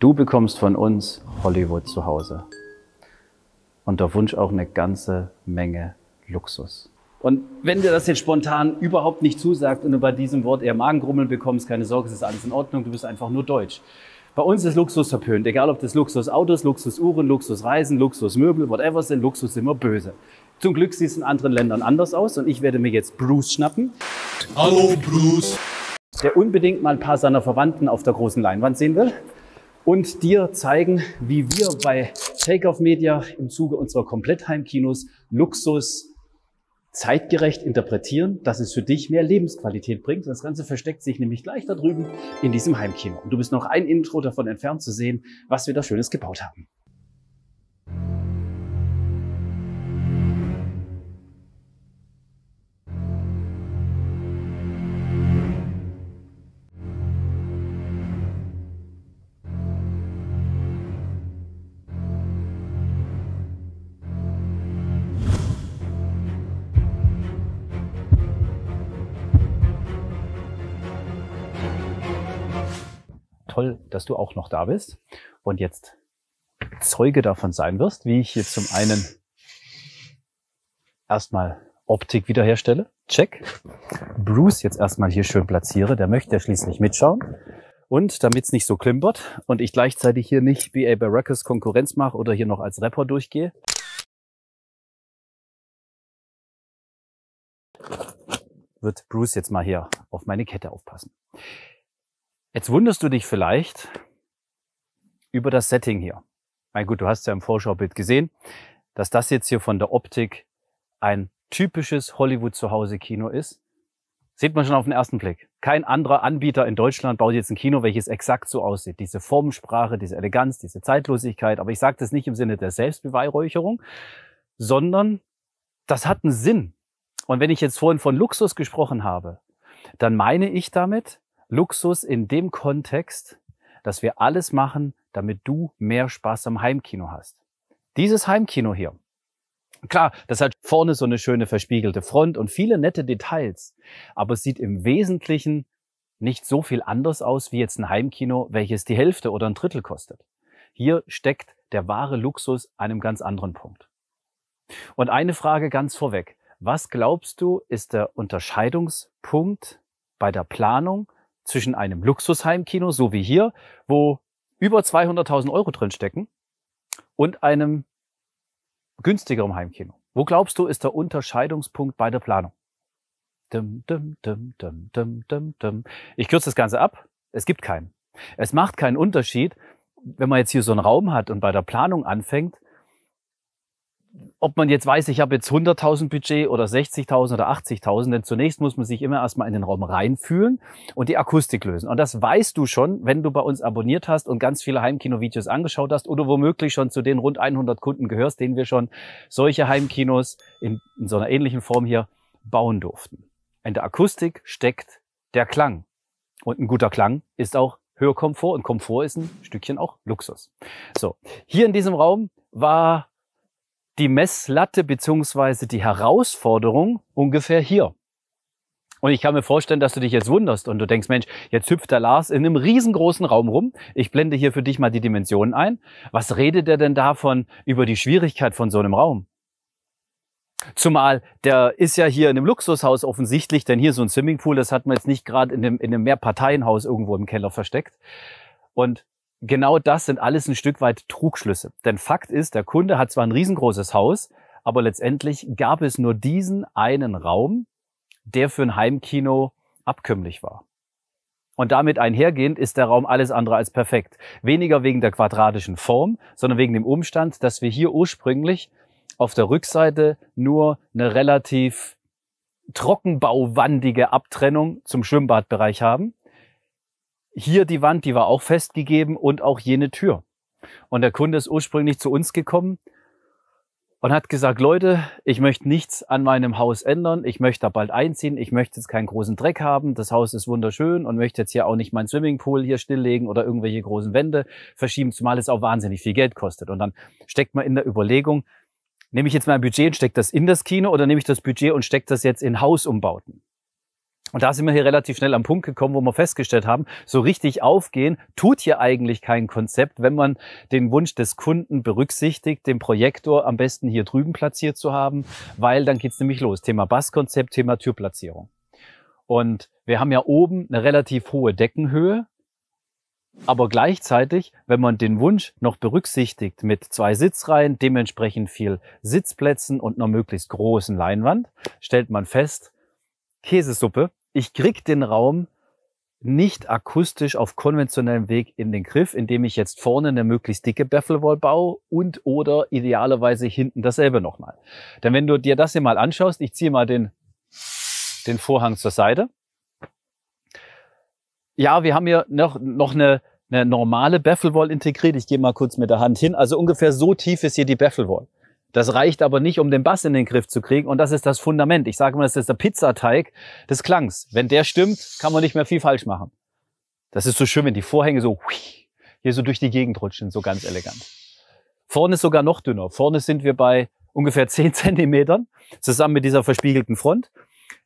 Du bekommst von uns Hollywood zu Hause. Und der Wunsch auch eine ganze Menge Luxus. Und wenn dir das jetzt spontan überhaupt nicht zusagt und du bei diesem Wort eher Magengrummeln bekommst, keine Sorge, es ist alles in Ordnung, du bist einfach nur deutsch. Bei uns ist Luxus verpönt, egal ob das Luxusautos, Luxusuhren, Luxusreisen, Luxusmöbel, whatever sind, Luxus immer böse. Zum Glück sieht es in anderen Ländern anders aus und ich werde mir jetzt Bruce schnappen. Hallo Bruce! Der unbedingt mal ein paar seiner Verwandten auf der großen Leinwand sehen will und dir zeigen, wie wir bei Takeoff Media im Zuge unserer Komplettheimkinos Luxus zeitgerecht interpretieren, dass es für dich mehr Lebensqualität bringt. Das Ganze versteckt sich nämlich gleich da drüben in diesem Heimkino. Und du bist noch ein Intro davon entfernt zu sehen, was wir da Schönes gebaut haben. toll, dass du auch noch da bist und jetzt Zeuge davon sein wirst, wie ich hier zum einen erstmal Optik wiederherstelle. Check. Bruce jetzt erstmal hier schön platziere. Der möchte ja schließlich mitschauen. Und damit es nicht so klimpert und ich gleichzeitig hier nicht BA Barrackers Konkurrenz mache oder hier noch als Rapper durchgehe. Wird Bruce jetzt mal hier auf meine Kette aufpassen. Jetzt wunderst du dich vielleicht über das Setting hier. Mein gut, du hast ja im Vorschaubild gesehen, dass das jetzt hier von der Optik ein typisches Hollywood-Zuhause-Kino ist. Sieht man schon auf den ersten Blick. Kein anderer Anbieter in Deutschland baut jetzt ein Kino, welches exakt so aussieht. Diese Formensprache, diese Eleganz, diese Zeitlosigkeit. Aber ich sage das nicht im Sinne der Selbstbeweihräucherung, sondern das hat einen Sinn. Und wenn ich jetzt vorhin von Luxus gesprochen habe, dann meine ich damit, Luxus in dem Kontext, dass wir alles machen, damit du mehr Spaß am Heimkino hast. Dieses Heimkino hier. Klar, das hat vorne so eine schöne verspiegelte Front und viele nette Details, aber es sieht im Wesentlichen nicht so viel anders aus wie jetzt ein Heimkino, welches die Hälfte oder ein Drittel kostet. Hier steckt der wahre Luxus einem ganz anderen Punkt. Und eine Frage ganz vorweg. Was glaubst du, ist der Unterscheidungspunkt bei der Planung zwischen einem Luxusheimkino, so wie hier, wo über 200.000 Euro drin stecken, und einem günstigeren Heimkino. Wo glaubst du, ist der Unterscheidungspunkt bei der Planung? Dum, dum, dum, dum, dum, dum, dum. Ich kürze das Ganze ab. Es gibt keinen. Es macht keinen Unterschied, wenn man jetzt hier so einen Raum hat und bei der Planung anfängt, ob man jetzt weiß, ich habe jetzt 100.000 Budget oder 60.000 oder 80.000, denn zunächst muss man sich immer erstmal in den Raum reinfühlen und die Akustik lösen. Und das weißt du schon, wenn du bei uns abonniert hast und ganz viele Heimkino-Videos angeschaut hast oder womöglich schon zu den rund 100 Kunden gehörst, denen wir schon solche Heimkinos in, in so einer ähnlichen Form hier bauen durften. In der Akustik steckt der Klang. Und ein guter Klang ist auch Hörkomfort und Komfort ist ein Stückchen auch Luxus. So, hier in diesem Raum war die Messlatte beziehungsweise die Herausforderung ungefähr hier. Und ich kann mir vorstellen, dass du dich jetzt wunderst und du denkst, Mensch, jetzt hüpft der Lars in einem riesengroßen Raum rum. Ich blende hier für dich mal die Dimensionen ein. Was redet er denn davon über die Schwierigkeit von so einem Raum? Zumal der ist ja hier in einem Luxushaus offensichtlich, denn hier so ein Swimmingpool, das hat man jetzt nicht gerade in einem, in einem Mehrparteienhaus irgendwo im Keller versteckt. Und genau das sind alles ein Stück weit Trugschlüsse. Denn Fakt ist, der Kunde hat zwar ein riesengroßes Haus, aber letztendlich gab es nur diesen einen Raum, der für ein Heimkino abkömmlich war. Und damit einhergehend ist der Raum alles andere als perfekt. Weniger wegen der quadratischen Form, sondern wegen dem Umstand, dass wir hier ursprünglich auf der Rückseite nur eine relativ trockenbauwandige Abtrennung zum Schwimmbadbereich haben hier die Wand, die war auch festgegeben und auch jene Tür. Und der Kunde ist ursprünglich zu uns gekommen und hat gesagt, Leute, ich möchte nichts an meinem Haus ändern, ich möchte da bald einziehen, ich möchte jetzt keinen großen Dreck haben, das Haus ist wunderschön und möchte jetzt hier auch nicht meinen Swimmingpool hier stilllegen oder irgendwelche großen Wände verschieben, zumal es auch wahnsinnig viel Geld kostet. Und dann steckt man in der Überlegung, nehme ich jetzt mein Budget und stecke das in das Kino oder nehme ich das Budget und stecke das jetzt in Hausumbauten? Und da sind wir hier relativ schnell am Punkt gekommen, wo wir festgestellt haben, so richtig aufgehen tut hier eigentlich kein Konzept, wenn man den Wunsch des Kunden berücksichtigt, den Projektor am besten hier drüben platziert zu haben, weil dann geht's nämlich los. Thema Basskonzept, Thema Türplatzierung. Und wir haben ja oben eine relativ hohe Deckenhöhe, aber gleichzeitig, wenn man den Wunsch noch berücksichtigt mit zwei Sitzreihen, dementsprechend viel Sitzplätzen und einer möglichst großen Leinwand, stellt man fest, Käsesuppe ich krieg den Raum nicht akustisch auf konventionellem Weg in den Griff, indem ich jetzt vorne eine möglichst dicke Baffelwall baue und oder idealerweise hinten dasselbe nochmal. Denn wenn du dir das hier mal anschaust, ich ziehe mal den, den Vorhang zur Seite. Ja, wir haben hier noch, noch eine, eine normale Baffelwall integriert. Ich gehe mal kurz mit der Hand hin. Also ungefähr so tief ist hier die Baffelwall. Das reicht aber nicht, um den Bass in den Griff zu kriegen. Und das ist das Fundament. Ich sage mal, das ist der Pizzateig des Klangs. Wenn der stimmt, kann man nicht mehr viel falsch machen. Das ist so schön, wenn die Vorhänge so hier so durch die Gegend rutschen, so ganz elegant. Vorne ist sogar noch dünner. Vorne sind wir bei ungefähr 10 Zentimetern zusammen mit dieser verspiegelten Front.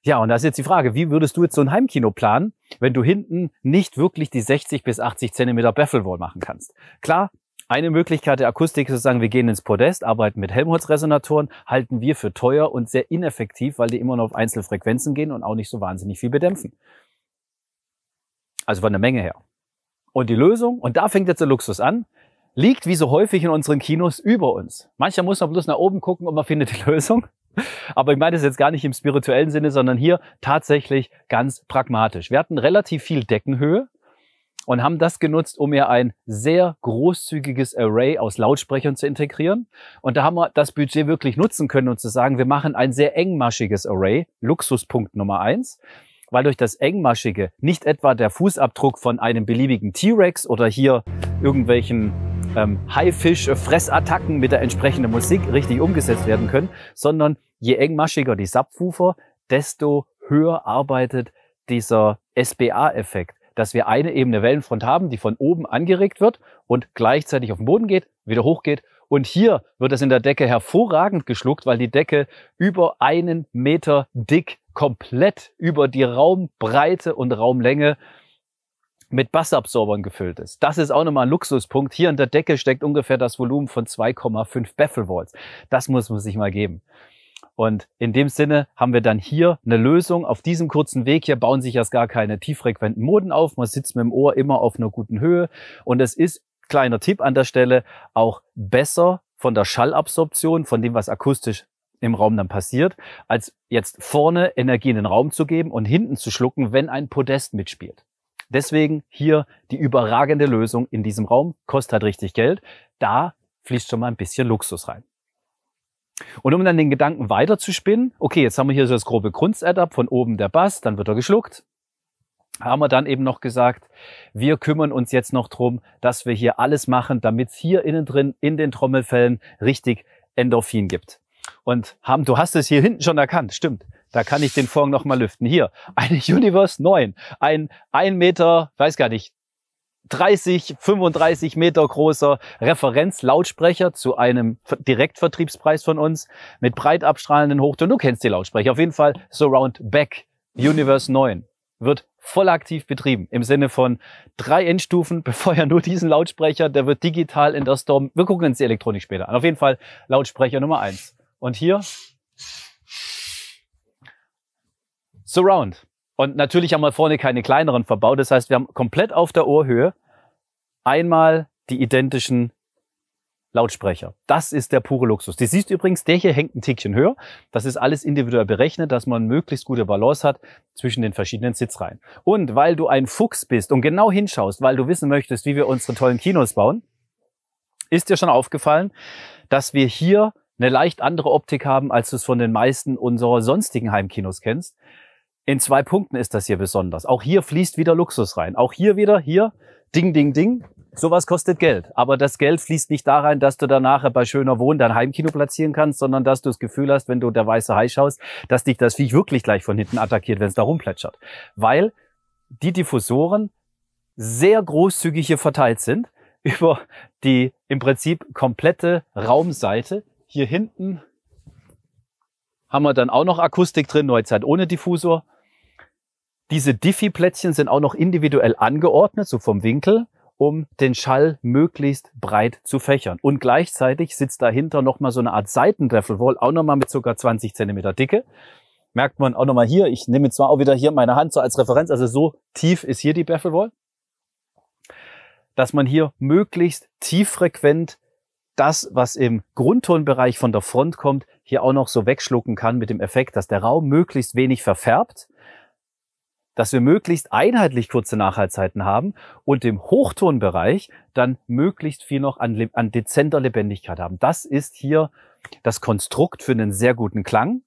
Ja, und da ist jetzt die Frage, wie würdest du jetzt so ein Heimkino planen, wenn du hinten nicht wirklich die 60 bis 80 Zentimeter Baffle Wall machen kannst? Klar, eine Möglichkeit der Akustik ist zu sagen, wir gehen ins Podest, arbeiten mit Helmholtz-Resonatoren, halten wir für teuer und sehr ineffektiv, weil die immer nur auf Einzelfrequenzen gehen und auch nicht so wahnsinnig viel bedämpfen. Also von der Menge her. Und die Lösung, und da fängt jetzt der Luxus an, liegt wie so häufig in unseren Kinos über uns. Mancher muss man bloß nach oben gucken und man findet die Lösung. Aber ich meine das jetzt gar nicht im spirituellen Sinne, sondern hier tatsächlich ganz pragmatisch. Wir hatten relativ viel Deckenhöhe und haben das genutzt, um ihr ein sehr großzügiges Array aus Lautsprechern zu integrieren. Und da haben wir das Budget wirklich nutzen können und zu sagen, wir machen ein sehr engmaschiges Array, Luxuspunkt Nummer eins weil durch das Engmaschige nicht etwa der Fußabdruck von einem beliebigen T-Rex oder hier irgendwelchen ähm, Haifisch-Fressattacken mit der entsprechenden Musik richtig umgesetzt werden können, sondern je engmaschiger die Subwoofer, desto höher arbeitet dieser SBA-Effekt dass wir eine ebene Wellenfront haben, die von oben angeregt wird und gleichzeitig auf den Boden geht, wieder hochgeht. Und hier wird es in der Decke hervorragend geschluckt, weil die Decke über einen Meter dick komplett über die Raumbreite und Raumlänge mit Bassabsorbern gefüllt ist. Das ist auch nochmal ein Luxuspunkt. Hier in der Decke steckt ungefähr das Volumen von 2,5 Bevelvolts. Das muss man sich mal geben. Und in dem Sinne haben wir dann hier eine Lösung. Auf diesem kurzen Weg hier bauen sich erst gar keine tieffrequenten Moden auf. Man sitzt mit dem Ohr immer auf einer guten Höhe. Und es ist, kleiner Tipp an der Stelle, auch besser von der Schallabsorption, von dem, was akustisch im Raum dann passiert, als jetzt vorne Energie in den Raum zu geben und hinten zu schlucken, wenn ein Podest mitspielt. Deswegen hier die überragende Lösung in diesem Raum, kostet halt richtig Geld. Da fließt schon mal ein bisschen Luxus rein. Und um dann den Gedanken weiter zu spinnen, okay, jetzt haben wir hier so das grobe Grundsetup, von oben der Bass, dann wird er geschluckt. Haben wir dann eben noch gesagt, wir kümmern uns jetzt noch drum, dass wir hier alles machen, damit es hier innen drin in den Trommelfällen richtig Endorphin gibt. Und haben, du hast es hier hinten schon erkannt, stimmt. Da kann ich den Vorhang nochmal lüften. Hier, eine Universe 9, ein ein Meter, weiß gar nicht, 30, 35 Meter großer Referenzlautsprecher zu einem Direktvertriebspreis von uns mit breit abstrahlenden Hochton. Du kennst die Lautsprecher. Auf jeden Fall Surround Back Universe 9 wird voll aktiv betrieben. Im Sinne von drei Endstufen befeuern nur diesen Lautsprecher. Der wird digital in der Storm. Wir gucken uns die Elektronik später an. Auf jeden Fall Lautsprecher Nummer eins. Und hier Surround. Und natürlich haben wir vorne keine kleineren verbaut. Das heißt, wir haben komplett auf der Ohrhöhe einmal die identischen Lautsprecher. Das ist der pure Luxus. Die siehst du übrigens, der hier hängt ein Tickchen höher. Das ist alles individuell berechnet, dass man möglichst gute Balance hat zwischen den verschiedenen Sitzreihen. Und weil du ein Fuchs bist und genau hinschaust, weil du wissen möchtest, wie wir unsere tollen Kinos bauen, ist dir schon aufgefallen, dass wir hier eine leicht andere Optik haben, als du es von den meisten unserer sonstigen Heimkinos kennst. In zwei Punkten ist das hier besonders. Auch hier fließt wieder Luxus rein. Auch hier wieder, hier, ding, ding, ding. Sowas kostet Geld. Aber das Geld fließt nicht da rein, dass du danach bei schöner Wohn dein Heimkino platzieren kannst, sondern dass du das Gefühl hast, wenn du der weiße Hai schaust, dass dich das Viech wirklich gleich von hinten attackiert, wenn es da rumplätschert. Weil die Diffusoren sehr großzügig hier verteilt sind über die im Prinzip komplette Raumseite. Hier hinten haben wir dann auch noch Akustik drin, Neuzeit ohne Diffusor. Diese Diffie-Plättchen sind auch noch individuell angeordnet, so vom Winkel, um den Schall möglichst breit zu fächern. Und gleichzeitig sitzt dahinter nochmal so eine Art Seitentreffelwall, auch nochmal mit sogar 20 Zentimeter Dicke. Merkt man auch nochmal hier, ich nehme jetzt mal auch wieder hier meine Hand so als Referenz, also so tief ist hier die Baffelwall, dass man hier möglichst tieffrequent das, was im Grundtonbereich von der Front kommt, hier auch noch so wegschlucken kann mit dem Effekt, dass der Raum möglichst wenig verfärbt dass wir möglichst einheitlich kurze Nachhaltzeiten haben und im Hochtonbereich dann möglichst viel noch an, an dezenter Lebendigkeit haben. Das ist hier das Konstrukt für einen sehr guten Klang,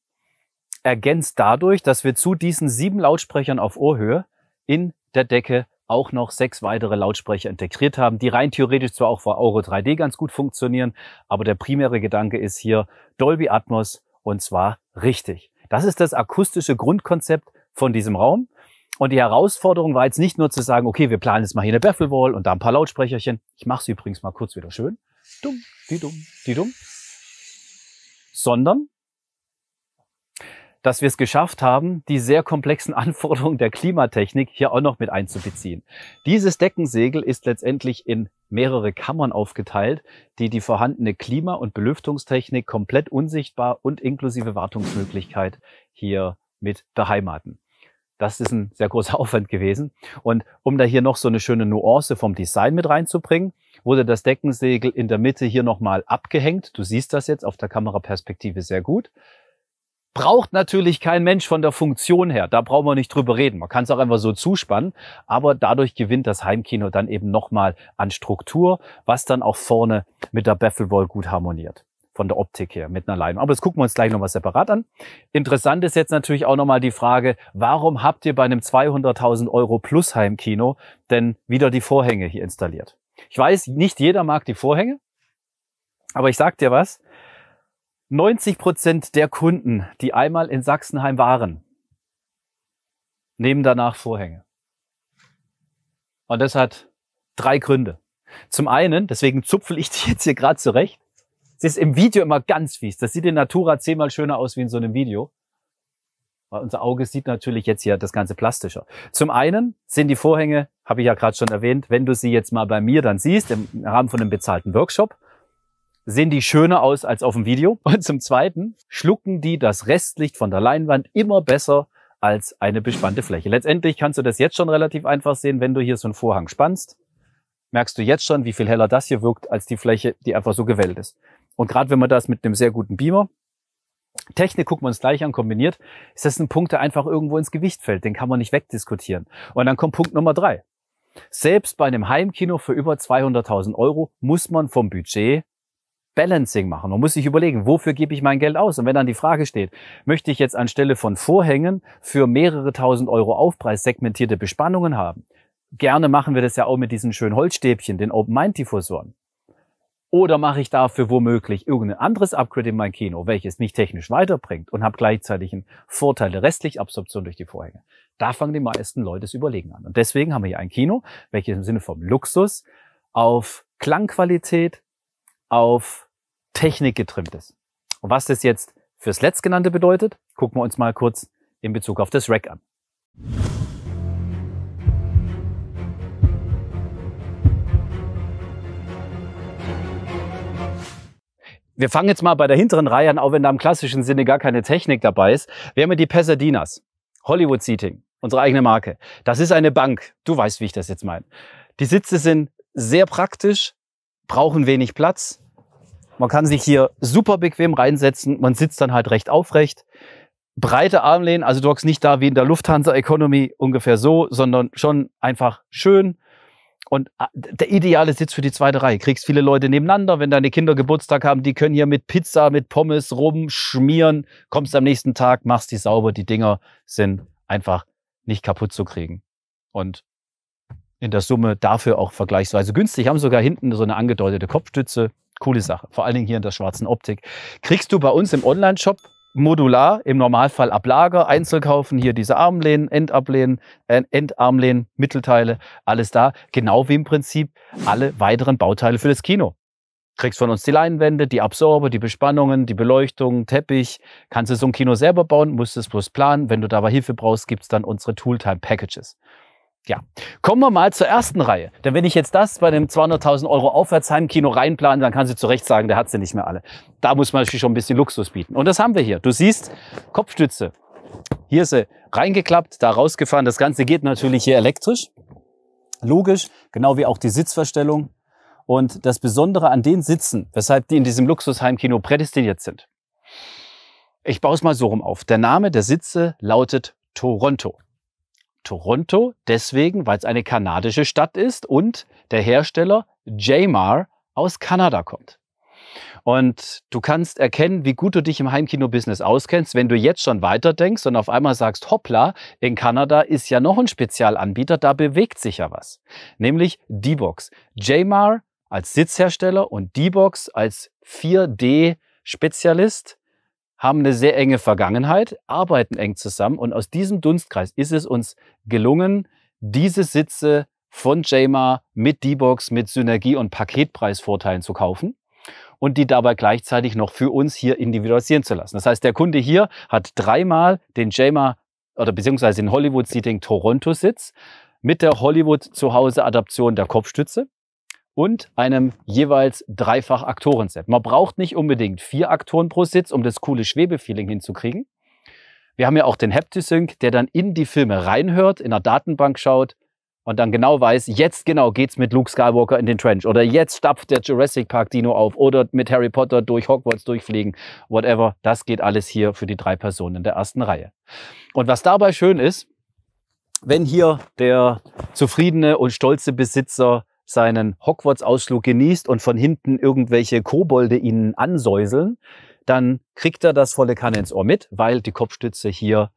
ergänzt dadurch, dass wir zu diesen sieben Lautsprechern auf Ohrhöhe in der Decke auch noch sechs weitere Lautsprecher integriert haben, die rein theoretisch zwar auch vor Auro 3D ganz gut funktionieren, aber der primäre Gedanke ist hier Dolby Atmos und zwar richtig. Das ist das akustische Grundkonzept von diesem Raum und die Herausforderung war jetzt nicht nur zu sagen, okay, wir planen jetzt mal hier eine Bafflewall und da ein paar Lautsprecherchen. Ich mache es übrigens mal kurz wieder schön. Dumm, die dumm, die dumm. Sondern, dass wir es geschafft haben, die sehr komplexen Anforderungen der Klimatechnik hier auch noch mit einzubeziehen. Dieses Deckensegel ist letztendlich in mehrere Kammern aufgeteilt, die die vorhandene Klima- und Belüftungstechnik komplett unsichtbar und inklusive Wartungsmöglichkeit hier mit beheimaten das ist ein sehr großer Aufwand gewesen. Und um da hier noch so eine schöne Nuance vom Design mit reinzubringen, wurde das Deckensegel in der Mitte hier nochmal abgehängt. Du siehst das jetzt auf der Kameraperspektive sehr gut. Braucht natürlich kein Mensch von der Funktion her. Da brauchen wir nicht drüber reden. Man kann es auch einfach so zuspannen. Aber dadurch gewinnt das Heimkino dann eben nochmal an Struktur, was dann auch vorne mit der Bafflewall gut harmoniert von der Optik her mit einer Leinwand. Aber das gucken wir uns gleich nochmal separat an. Interessant ist jetzt natürlich auch nochmal die Frage, warum habt ihr bei einem 200.000 Euro plus Heimkino denn wieder die Vorhänge hier installiert? Ich weiß, nicht jeder mag die Vorhänge, aber ich sag dir was. 90 Prozent der Kunden, die einmal in Sachsenheim waren, nehmen danach Vorhänge. Und das hat drei Gründe. Zum einen, deswegen zupfel ich dich jetzt hier gerade zurecht, Sie ist im Video immer ganz fies. Das sieht in Natura zehnmal schöner aus wie in so einem Video. Weil unser Auge sieht natürlich jetzt hier das Ganze plastischer. Zum einen sind die Vorhänge, habe ich ja gerade schon erwähnt, wenn du sie jetzt mal bei mir dann siehst, im Rahmen von einem bezahlten Workshop, sehen die schöner aus als auf dem Video. Und zum Zweiten schlucken die das Restlicht von der Leinwand immer besser als eine bespannte Fläche. Letztendlich kannst du das jetzt schon relativ einfach sehen, wenn du hier so einen Vorhang spannst, merkst du jetzt schon, wie viel heller das hier wirkt als die Fläche, die einfach so gewellt ist. Und gerade wenn man das mit einem sehr guten Beamer, Technik gucken wir uns gleich an, kombiniert, ist das ein Punkt, der einfach irgendwo ins Gewicht fällt. Den kann man nicht wegdiskutieren. Und dann kommt Punkt Nummer drei. Selbst bei einem Heimkino für über 200.000 Euro muss man vom Budget Balancing machen. Man muss sich überlegen, wofür gebe ich mein Geld aus? Und wenn dann die Frage steht, möchte ich jetzt anstelle von Vorhängen für mehrere tausend Euro Aufpreis segmentierte Bespannungen haben? Gerne machen wir das ja auch mit diesen schönen Holzstäbchen, den Open-Mind-Diffusoren. Oder mache ich dafür womöglich irgendein anderes Upgrade in mein Kino, welches mich technisch weiterbringt und habe gleichzeitig einen Vorteil der restlichen Absorption durch die Vorhänge? Da fangen die meisten Leute das Überlegen an. Und deswegen haben wir hier ein Kino, welches im Sinne vom Luxus auf Klangqualität, auf Technik getrimmt ist. Und was das jetzt fürs Letztgenannte bedeutet, gucken wir uns mal kurz in Bezug auf das Rack an. wir fangen jetzt mal bei der hinteren Reihe an, auch wenn da im klassischen Sinne gar keine Technik dabei ist. Wir haben ja die Pasadenas, Hollywood Seating, unsere eigene Marke. Das ist eine Bank. Du weißt, wie ich das jetzt meine. Die Sitze sind sehr praktisch, brauchen wenig Platz. Man kann sich hier super bequem reinsetzen. Man sitzt dann halt recht aufrecht. Breite Armlehnen, also du hockst nicht da wie in der Lufthansa Economy ungefähr so, sondern schon einfach schön und ah, der ideale Sitz für die zweite Reihe. Kriegst viele Leute nebeneinander. Wenn deine Kinder Geburtstag haben, die können hier mit Pizza, mit Pommes rumschmieren. Kommst am nächsten Tag, machst die sauber. Die Dinger sind einfach nicht kaputt zu kriegen. Und in der Summe dafür auch vergleichsweise günstig. Haben sogar hinten so eine angedeutete Kopfstütze. Coole Sache. Vor allen Dingen hier in der schwarzen Optik. Kriegst du bei uns im Online-Shop modular im Normalfall ab Lager, Einzelkaufen, hier diese Armlehnen, Endablehnen, äh, Endarmlehnen, Mittelteile, alles da. Genau wie im Prinzip alle weiteren Bauteile für das Kino. Kriegst von uns die Leinwände, die Absorber, die Bespannungen, die Beleuchtung, Teppich. Kannst du so ein Kino selber bauen, musst es bloß planen. Wenn du dabei Hilfe brauchst, gibt es dann unsere Tooltime-Packages. Ja, kommen wir mal zur ersten Reihe. Denn wenn ich jetzt das bei dem 200.000 Euro Aufwärtsheimkino reinplane, dann kann sie zu Recht sagen, der hat sie nicht mehr alle. Da muss man natürlich schon ein bisschen Luxus bieten. Und das haben wir hier. Du siehst Kopfstütze. Hier ist sie reingeklappt, da rausgefahren. Das Ganze geht natürlich hier elektrisch. Logisch, genau wie auch die Sitzverstellung. Und das Besondere an den Sitzen, weshalb die in diesem Luxusheimkino prädestiniert sind. Ich baue es mal so rum auf. Der Name der Sitze lautet Toronto. Toronto deswegen, weil es eine kanadische Stadt ist und der Hersteller Jamar aus Kanada kommt. Und du kannst erkennen, wie gut du dich im Heimkino-Business auskennst, wenn du jetzt schon weiterdenkst und auf einmal sagst, hoppla, in Kanada ist ja noch ein Spezialanbieter, da bewegt sich ja was. Nämlich D-Box. Jamar als Sitzhersteller und D-Box als 4D-Spezialist haben eine sehr enge Vergangenheit, arbeiten eng zusammen und aus diesem Dunstkreis ist es uns gelungen, diese Sitze von JMA mit D-Box, mit Synergie- und Paketpreisvorteilen zu kaufen und die dabei gleichzeitig noch für uns hier individualisieren zu lassen. Das heißt, der Kunde hier hat dreimal den JMA oder beziehungsweise den Hollywood Seating Toronto Sitz mit der Hollywood Zuhause Adaption der Kopfstütze und einem jeweils dreifach Aktorenset. Man braucht nicht unbedingt vier Aktoren pro Sitz, um das coole Schwebefeeling hinzukriegen. Wir haben ja auch den Heptisync, der dann in die Filme reinhört, in der Datenbank schaut und dann genau weiß, jetzt genau geht's mit Luke Skywalker in den Trench oder jetzt stapft der Jurassic Park Dino auf oder mit Harry Potter durch Hogwarts durchfliegen, whatever. Das geht alles hier für die drei Personen in der ersten Reihe. Und was dabei schön ist, wenn hier der zufriedene und stolze Besitzer seinen Hogwarts-Ausflug genießt und von hinten irgendwelche Kobolde ihnen ansäuseln, dann kriegt er das volle Kanne ins Ohr mit, weil die Kopfstütze hier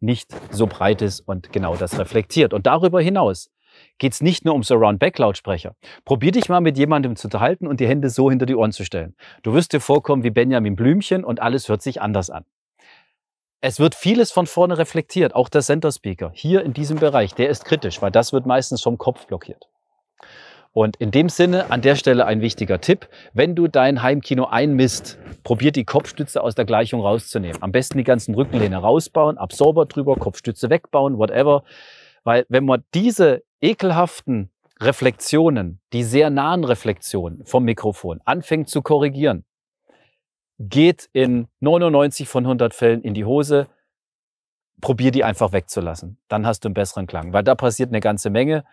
nicht so breit ist und genau das reflektiert. Und darüber hinaus geht es nicht nur um Surround-Back-Lautsprecher. Probier dich mal mit jemandem zu unterhalten und die Hände so hinter die Ohren zu stellen. Du wirst dir vorkommen wie Benjamin Blümchen und alles hört sich anders an. Es wird vieles von vorne reflektiert, auch der Center Speaker hier in diesem Bereich, der ist kritisch, weil das wird meistens vom Kopf blockiert. Und in dem Sinne an der Stelle ein wichtiger Tipp. Wenn du dein Heimkino einmisst, probier die Kopfstütze aus der Gleichung rauszunehmen. Am besten die ganzen Rückenlehne rausbauen, Absorber drüber, Kopfstütze wegbauen, whatever. Weil wenn man diese ekelhaften Reflexionen, die sehr nahen Reflexionen vom Mikrofon anfängt zu korrigieren, geht in 99 von 100 Fällen in die Hose, probier die einfach wegzulassen. Dann hast du einen besseren Klang, weil da passiert eine ganze Menge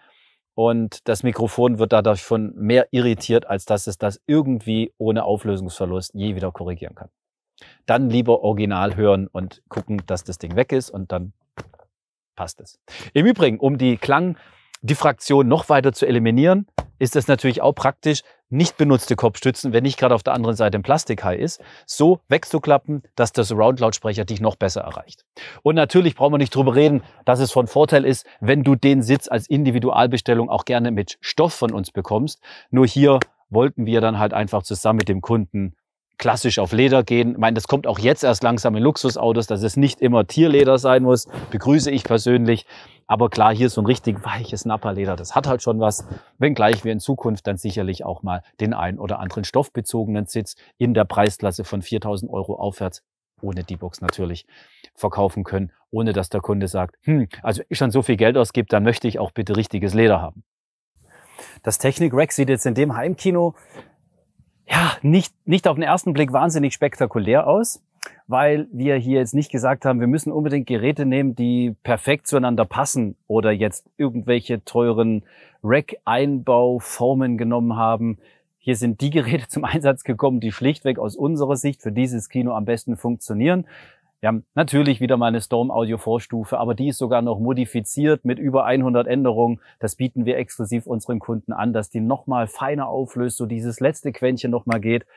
und das Mikrofon wird dadurch von mehr irritiert, als dass es das irgendwie ohne Auflösungsverlust je wieder korrigieren kann. Dann lieber original hören und gucken, dass das Ding weg ist und dann passt es. Im Übrigen, um die Klang- Diffraktion noch weiter zu eliminieren, ist das natürlich auch praktisch, nicht benutzte Kopfstützen, wenn nicht gerade auf der anderen Seite ein Plastikhai ist, so wegzuklappen, dass der Surround-Lautsprecher dich noch besser erreicht. Und natürlich brauchen wir nicht drüber reden, dass es von Vorteil ist, wenn du den Sitz als Individualbestellung auch gerne mit Stoff von uns bekommst. Nur hier wollten wir dann halt einfach zusammen mit dem Kunden klassisch auf Leder gehen. Ich meine, das kommt auch jetzt erst langsam in Luxusautos, dass es nicht immer Tierleder sein muss. Begrüße ich persönlich. Aber klar, hier so ein richtig weiches Napperleder, das hat halt schon was. Wenngleich wir in Zukunft dann sicherlich auch mal den einen oder anderen stoffbezogenen Sitz in der Preisklasse von 4000 Euro aufwärts ohne die Box natürlich verkaufen können, ohne dass der Kunde sagt, hm, also ich schon so viel Geld ausgibt, dann möchte ich auch bitte richtiges Leder haben. Das Technik Rack sieht jetzt in dem Heimkino ja, nicht, nicht auf den ersten Blick wahnsinnig spektakulär aus, weil wir hier jetzt nicht gesagt haben, wir müssen unbedingt Geräte nehmen, die perfekt zueinander passen oder jetzt irgendwelche teuren Rack-Einbauformen genommen haben. Hier sind die Geräte zum Einsatz gekommen, die schlichtweg aus unserer Sicht für dieses Kino am besten funktionieren. Wir haben natürlich wieder mal eine Storm Audio Vorstufe, aber die ist sogar noch modifiziert mit über 100 Änderungen. Das bieten wir exklusiv unseren Kunden an, dass die nochmal feiner auflöst, so dieses letzte Quäntchen nochmal geht.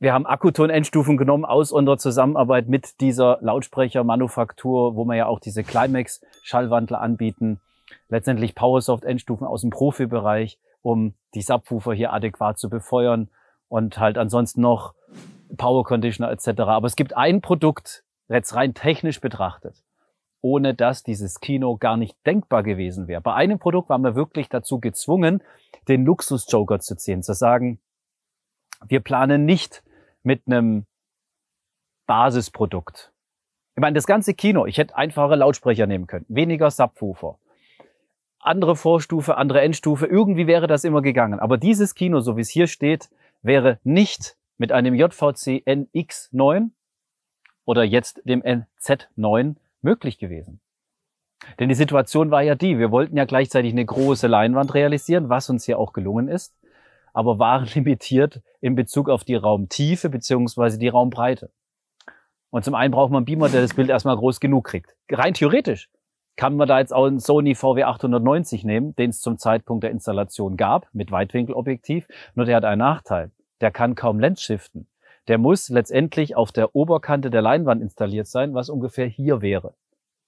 Wir haben Akkuton-Endstufen genommen aus unserer Zusammenarbeit mit dieser Lautsprechermanufaktur, wo wir ja auch diese Climax-Schallwandler anbieten. Letztendlich Powersoft-Endstufen aus dem Profibereich, um die Subwoofer hier adäquat zu befeuern und halt ansonsten noch Power Conditioner etc. Aber es gibt ein Produkt, jetzt rein technisch betrachtet, ohne dass dieses Kino gar nicht denkbar gewesen wäre. Bei einem Produkt waren wir wirklich dazu gezwungen, den Luxus-Joker zu ziehen, zu sagen, wir planen nicht mit einem Basisprodukt. Ich meine, das ganze Kino, ich hätte einfache Lautsprecher nehmen können, weniger Subwoofer, andere Vorstufe, andere Endstufe, irgendwie wäre das immer gegangen. Aber dieses Kino, so wie es hier steht, wäre nicht mit einem JVC NX9 oder jetzt dem NZ9 möglich gewesen. Denn die Situation war ja die, wir wollten ja gleichzeitig eine große Leinwand realisieren, was uns hier auch gelungen ist, aber waren limitiert in Bezug auf die Raumtiefe beziehungsweise die Raumbreite. Und zum einen braucht man einen Beamer, der das Bild erstmal groß genug kriegt. Rein theoretisch kann man da jetzt auch einen Sony VW 890 nehmen, den es zum Zeitpunkt der Installation gab, mit Weitwinkelobjektiv, nur der hat einen Nachteil der kann kaum Lens shiften. Der muss letztendlich auf der Oberkante der Leinwand installiert sein, was ungefähr hier wäre.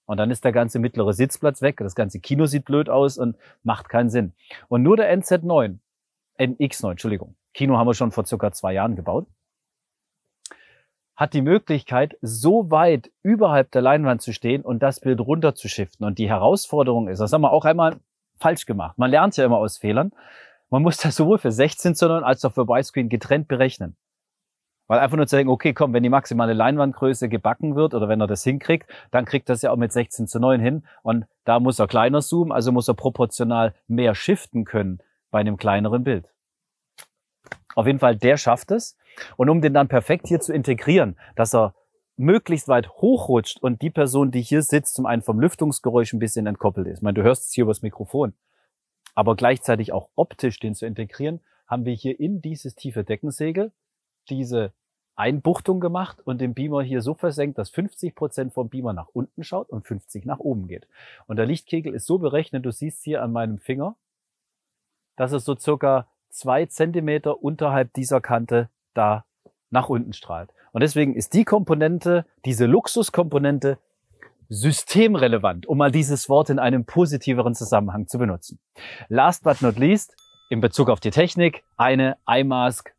Und dann ist der ganze mittlere Sitzplatz weg, das ganze Kino sieht blöd aus und macht keinen Sinn. Und nur der NZ9, NX9, Entschuldigung, Kino haben wir schon vor circa zwei Jahren gebaut, hat die Möglichkeit, so weit überhalb der Leinwand zu stehen und das Bild runterzuschiften. Und die Herausforderung ist, das haben wir auch einmal falsch gemacht. Man lernt ja immer aus Fehlern. Man muss das sowohl für 16 zu 9 als auch für Widescreen getrennt berechnen. Weil einfach nur zu denken, okay, komm, wenn die maximale Leinwandgröße gebacken wird oder wenn er das hinkriegt, dann kriegt das ja auch mit 16 zu 9 hin. Und da muss er kleiner zoomen, also muss er proportional mehr shiften können bei einem kleineren Bild. Auf jeden Fall, der schafft es. Und um den dann perfekt hier zu integrieren, dass er möglichst weit hochrutscht und die Person, die hier sitzt, zum einen vom Lüftungsgeräusch ein bisschen entkoppelt ist. Ich meine, du hörst es hier übers Mikrofon aber gleichzeitig auch optisch den zu integrieren, haben wir hier in dieses tiefe Deckensegel diese Einbuchtung gemacht und den Beamer hier so versenkt, dass 50 Prozent vom Beamer nach unten schaut und 50 nach oben geht. Und der Lichtkegel ist so berechnet, du siehst hier an meinem Finger, dass es so circa zwei Zentimeter unterhalb dieser Kante da nach unten strahlt. Und deswegen ist die Komponente, diese Luxuskomponente systemrelevant, um mal dieses Wort in einem positiveren Zusammenhang zu benutzen. Last but not least, in Bezug auf die Technik, eine iMask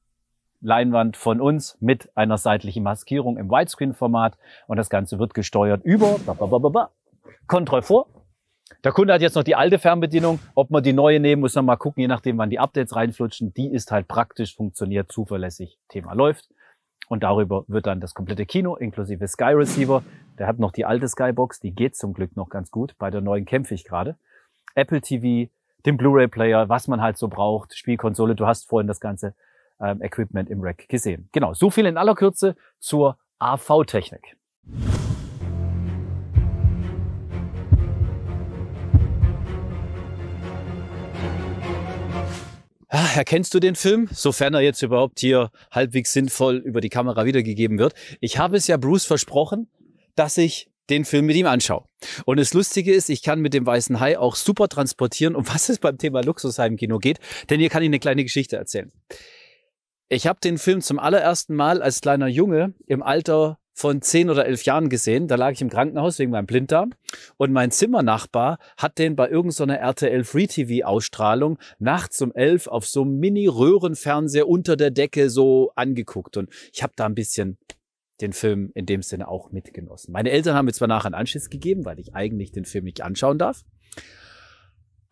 Leinwand von uns mit einer seitlichen Maskierung im Widescreen-Format und das Ganze wird gesteuert über Kontroll vor. Der Kunde hat jetzt noch die alte Fernbedienung. Ob man die neue nehmen, muss man mal gucken, je nachdem, wann die Updates reinflutschen. Die ist halt praktisch, funktioniert zuverlässig, Thema läuft. Und darüber wird dann das komplette Kino inklusive Sky Receiver. Der hat noch die alte Skybox, die geht zum Glück noch ganz gut. Bei der neuen kämpfe ich gerade. Apple TV, den Blu-ray-Player, was man halt so braucht, Spielkonsole. Du hast vorhin das ganze ähm, Equipment im Rack gesehen. Genau, so viel in aller Kürze zur AV-Technik. Ah, erkennst du den Film, sofern er jetzt überhaupt hier halbwegs sinnvoll über die Kamera wiedergegeben wird? Ich habe es ja Bruce versprochen, dass ich den Film mit ihm anschaue. Und das Lustige ist, ich kann mit dem Weißen Hai auch super transportieren, um was es beim Thema Luxusheimkino geht, denn hier kann ich eine kleine Geschichte erzählen. Ich habe den Film zum allerersten Mal als kleiner Junge im Alter von zehn oder elf Jahren gesehen. Da lag ich im Krankenhaus wegen meinem Blinddarm und mein Zimmernachbar hat den bei irgendeiner so RTL Free TV Ausstrahlung nachts um elf auf so einem Mini-Röhrenfernseher unter der Decke so angeguckt und ich habe da ein bisschen den Film in dem Sinne auch mitgenossen. Meine Eltern haben mir zwar nachher einen Anschiss gegeben, weil ich eigentlich den Film nicht anschauen darf,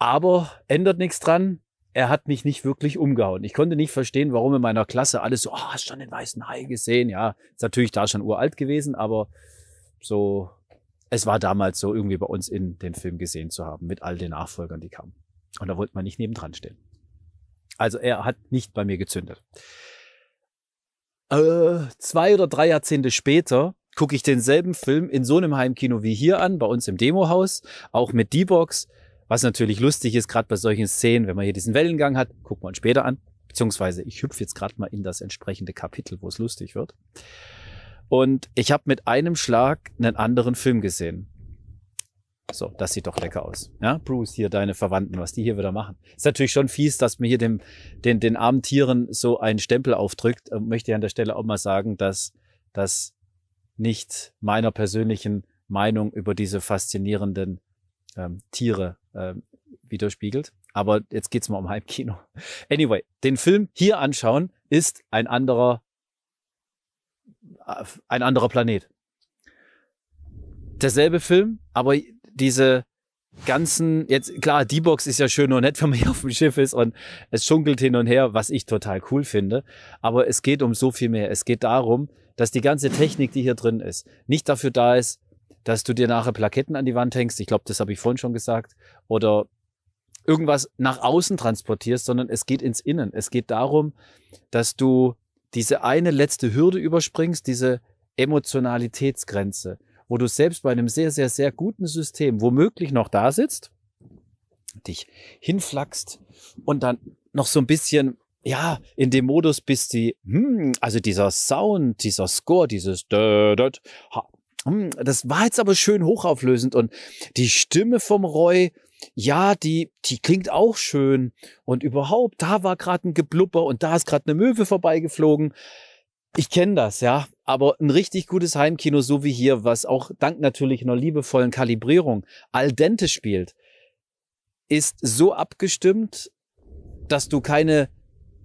aber ändert nichts dran er hat mich nicht wirklich umgehauen. Ich konnte nicht verstehen, warum in meiner Klasse alles so, ah, oh, hast schon den weißen Hai gesehen? Ja, ist natürlich da schon uralt gewesen, aber so, es war damals so irgendwie bei uns in den Film gesehen zu haben, mit all den Nachfolgern, die kamen. Und da wollte man nicht nebendran stehen. Also er hat nicht bei mir gezündet. Äh, zwei oder drei Jahrzehnte später gucke ich denselben Film in so einem Heimkino wie hier an, bei uns im Demohaus, auch mit D-Box, was natürlich lustig ist, gerade bei solchen Szenen, wenn man hier diesen Wellengang hat, gucken wir uns später an. Beziehungsweise ich hüpfe jetzt gerade mal in das entsprechende Kapitel, wo es lustig wird. Und ich habe mit einem Schlag einen anderen Film gesehen. So, das sieht doch lecker aus. Ja, Bruce, hier deine Verwandten, was die hier wieder machen. Ist natürlich schon fies, dass man hier dem, den, den armen Tieren so einen Stempel aufdrückt. Und möchte ich an der Stelle auch mal sagen, dass das nicht meiner persönlichen Meinung über diese faszinierenden ähm, Tiere äh, widerspiegelt. Aber jetzt geht es mal um Heimkino. Anyway, den Film hier anschauen ist ein anderer, äh, ein anderer Planet. Derselbe Film, aber diese ganzen, jetzt klar, die Box ist ja schön und nett, wenn man hier auf dem Schiff ist und es schunkelt hin und her, was ich total cool finde. Aber es geht um so viel mehr. Es geht darum, dass die ganze Technik, die hier drin ist, nicht dafür da ist, dass du dir nachher Plaketten an die Wand hängst. Ich glaube, das habe ich vorhin schon gesagt. Oder irgendwas nach außen transportierst, sondern es geht ins Innen. Es geht darum, dass du diese eine letzte Hürde überspringst, diese Emotionalitätsgrenze, wo du selbst bei einem sehr, sehr, sehr guten System womöglich noch da sitzt, dich hinflackst und dann noch so ein bisschen ja, in dem Modus bist die, hm, also dieser Sound, dieser Score, dieses dödöd, hm, das war jetzt aber schön hochauflösend und die Stimme vom Roy, ja, die, die klingt auch schön und überhaupt, da war gerade ein Geblubber und da ist gerade eine Möwe vorbeigeflogen. Ich kenne das, ja, aber ein richtig gutes Heimkino, so wie hier, was auch dank natürlich einer liebevollen Kalibrierung al dente spielt, ist so abgestimmt, dass du keine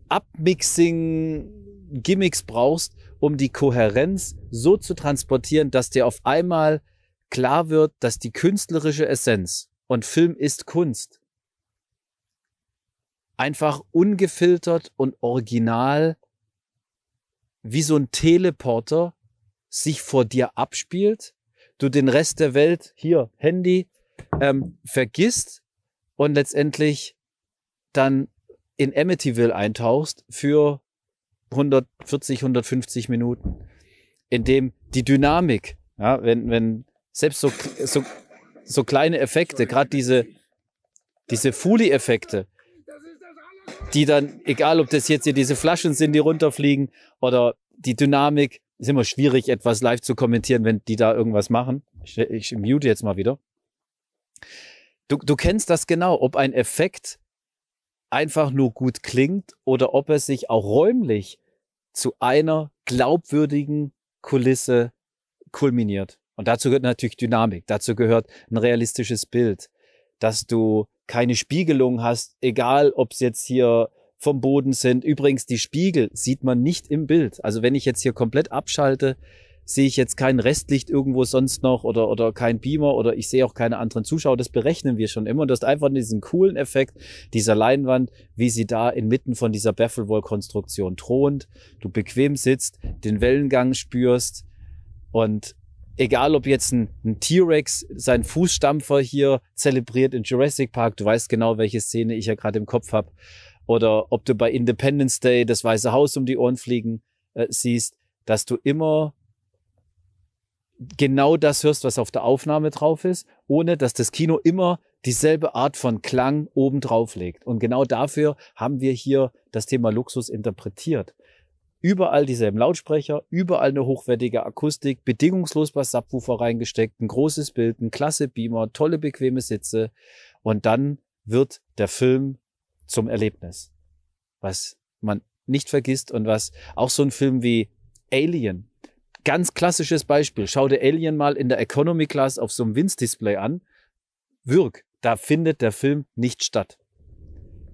Abmixing Gimmicks brauchst, um die Kohärenz so zu transportieren, dass dir auf einmal klar wird, dass die künstlerische Essenz und Film ist Kunst einfach ungefiltert und original wie so ein Teleporter sich vor dir abspielt, du den Rest der Welt, hier Handy, ähm, vergisst und letztendlich dann in Amityville eintauchst für 140, 150 Minuten, in dem die Dynamik, ja, wenn, wenn selbst so, so, so kleine Effekte, gerade diese, diese Fuli-Effekte, die dann, egal ob das jetzt hier diese Flaschen sind, die runterfliegen oder die Dynamik, ist immer schwierig, etwas live zu kommentieren, wenn die da irgendwas machen. Ich, ich mute jetzt mal wieder. Du, du kennst das genau, ob ein Effekt einfach nur gut klingt oder ob es sich auch räumlich zu einer glaubwürdigen Kulisse kulminiert. Und dazu gehört natürlich Dynamik, dazu gehört ein realistisches Bild, dass du keine Spiegelung hast, egal ob es jetzt hier vom Boden sind. Übrigens, die Spiegel sieht man nicht im Bild. Also wenn ich jetzt hier komplett abschalte, sehe ich jetzt kein Restlicht irgendwo sonst noch oder, oder kein Beamer oder ich sehe auch keine anderen Zuschauer. Das berechnen wir schon immer. Und du hast einfach diesen coolen Effekt dieser Leinwand, wie sie da inmitten von dieser Bafflewall-Konstruktion thront. Du bequem sitzt, den Wellengang spürst und egal ob jetzt ein, ein T-Rex seinen Fußstampfer hier zelebriert in Jurassic Park, du weißt genau, welche Szene ich ja gerade im Kopf habe, oder ob du bei Independence Day das Weiße Haus um die Ohren fliegen äh, siehst, dass du immer genau das hörst, was auf der Aufnahme drauf ist, ohne dass das Kino immer dieselbe Art von Klang oben drauf legt. Und genau dafür haben wir hier das Thema Luxus interpretiert. Überall dieselben Lautsprecher, überall eine hochwertige Akustik, bedingungslos bei Subwoofer reingesteckt, ein großes Bild, ein klasse Beamer, tolle bequeme Sitze. Und dann wird der Film zum Erlebnis. Was man nicht vergisst und was auch so ein Film wie Alien Ganz klassisches Beispiel. Schau dir Alien mal in der Economy Class auf so einem Winz-Display an. Wirk, da findet der Film nicht statt.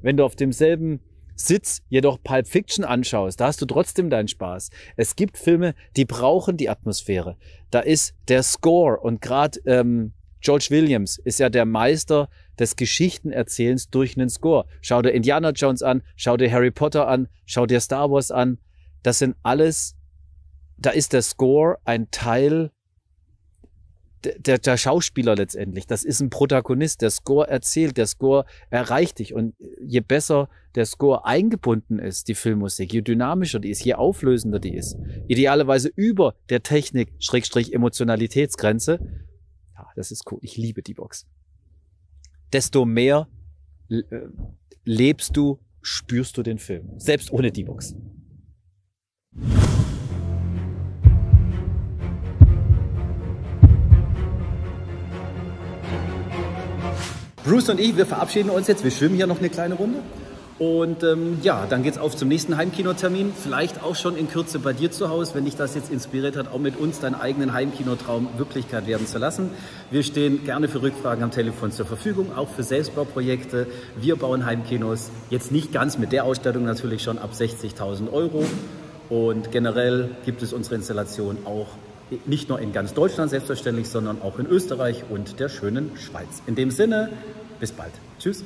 Wenn du auf demselben Sitz jedoch Pulp Fiction anschaust, da hast du trotzdem deinen Spaß. Es gibt Filme, die brauchen die Atmosphäre. Da ist der Score und gerade ähm, George Williams ist ja der Meister des Geschichtenerzählens durch einen Score. Schau dir Indiana Jones an, schau dir Harry Potter an, schau dir Star Wars an. Das sind alles da ist der Score ein Teil der, der Schauspieler letztendlich. Das ist ein Protagonist. Der Score erzählt, der Score erreicht dich. Und je besser der Score eingebunden ist, die Filmmusik, je dynamischer die ist, je auflösender die ist, idealerweise über der Technik, Schrägstrich, Emotionalitätsgrenze. Ja, das ist cool. Ich liebe die Box. Desto mehr äh, lebst du, spürst du den Film. Selbst ohne die Box. Bruce und ich, wir verabschieden uns jetzt. Wir schwimmen hier noch eine kleine Runde. Und ähm, ja, dann geht's auf zum nächsten Heimkinotermin. Vielleicht auch schon in Kürze bei dir zu Hause, wenn dich das jetzt inspiriert hat, auch mit uns deinen eigenen Heimkinotraum Wirklichkeit werden zu lassen. Wir stehen gerne für Rückfragen am Telefon zur Verfügung, auch für Selbstbauprojekte. Wir bauen Heimkinos jetzt nicht ganz mit der Ausstattung natürlich schon ab 60.000 Euro. Und generell gibt es unsere Installation auch nicht nur in ganz Deutschland selbstverständlich, sondern auch in Österreich und der schönen Schweiz. In dem Sinne, bis bald. Tschüss.